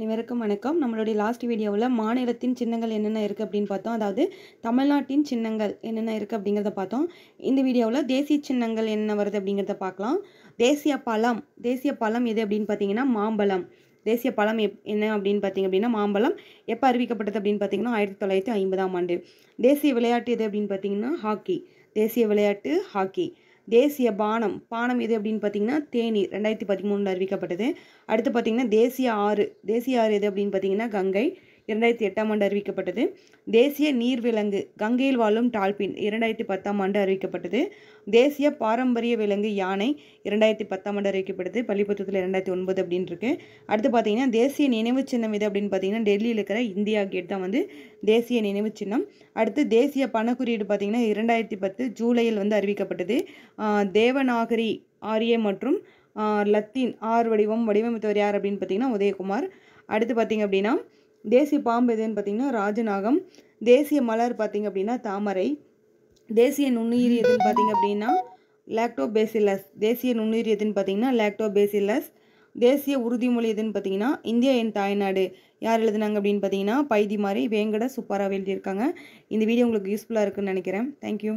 அனைவருக்கும் வணக்கம் நம்மளுடைய லாஸ்ட் வீடியோவில் மாநிலத்தின் சின்னங்கள் என்னென்ன இருக்குது அப்படின்னு பார்த்தோம் அதாவது தமிழ்நாட்டின் சின்னங்கள் என்னென்ன இருக்குது அப்படிங்கிறத பார்த்தோம் இந்த வீடியோவில் தேசிய சின்னங்கள் என்ன வருது அப்படிங்கிறத பார்க்கலாம் தேசிய பழம் தேசிய பழம் எது அப்படின்னு பார்த்தீங்கன்னா மாம்பழம் தேசிய பழம் எப் என்ன அப்படின்னு பார்த்தீங்க அப்படின்னா மாம்பழம் எப்போ அறிவிக்கப்பட்டது அப்படின்னு பார்த்தீங்கன்னா ஆயிரத்தி தொள்ளாயிரத்தி ஐம்பதாம் ஆண்டு தேசிய விளையாட்டு எது அப்படின்னு பார்த்தீங்கன்னா ஹாக்கி தேசிய விளையாட்டு ஹாக்கி தேசிய பானம் பானம் எது அப்படின்னு பார்த்தீங்கன்னா தேனி ரெண்டாயிரத்தி பதிமூணில் அறிவிக்கப்பட்டது அடுத்து பார்த்தீங்கன்னா தேசிய ஆறு தேசிய ஆறு எது அப்படின்னு பார்த்தீங்கன்னா கங்கை இரண்டாயிரத்தி எட்டாம் ஆண்டு அறிவிக்கப்பட்டது தேசிய நீர்விலங்கு கங்கையில் வாழும் டால்பின் இரண்டாயிரத்தி பத்தாம் ஆண்டு அறிவிக்கப்பட்டது தேசிய பாரம்பரிய விலங்கு யானை இரண்டாயிரத்தி பத்தாம் ஆண்டு அறிவிக்கப்பட்டது பள்ளிப்பத்தத்தில் இரண்டாயிரத்தி ஒன்பது அப்படின்னு இருக்கு அடுத்து பார்த்தீங்கன்னா தேசிய நினைவு சின்னம் இது அப்படின்னு பார்த்தீங்கன்னா டெல்லியில் இருக்கிற இந்தியா கேட் தான் வந்து தேசிய நினைவு சின்னம் அடுத்து தேசிய பணக்குறியீடு பார்த்தீங்கன்னா இரண்டாயிரத்தி பத்து ஜூலையில் வந்து அறிவிக்கப்பட்டது தேவநாகரி ஆரிய மற்றும் லத்தீன் ஆர் வடிவம் வடிவமைத்தவர் யார் அப்படின்னு பார்த்தீங்கன்னா உதயகுமார் அடுத்து பார்த்தீங்க அப்படின்னா தேசிய பாம்பு எதுன்னு பார்த்தீங்கன்னா ராஜநாகம் தேசிய மலர் பார்த்திங்க அப்படின்னா தாமரை தேசிய நுண்ணுயிர் எதுன்னு பார்த்தீங்க அப்படின்னா லாக்டோபேசிலஸ் தேசிய நுண்ணுயிர் எதுன்னு பார்த்தீங்கன்னா லாக்டோபேசிலஸ் தேசிய உறுதிமொழி எதுன்னு பார்த்தீங்கன்னா இந்தியா என் தாய்நாடு யார் எழுதுனாங்க அப்படின்னு பார்த்தீங்கன்னா பைதி மாதிரி வேங்கட சுப்பாராக எழுதியிருக்காங்க இந்த வீடியோ உங்களுக்கு யூஸ்ஃபுல்லாக இருக்குன்னு நினைக்கிறேன் தேங்க்யூ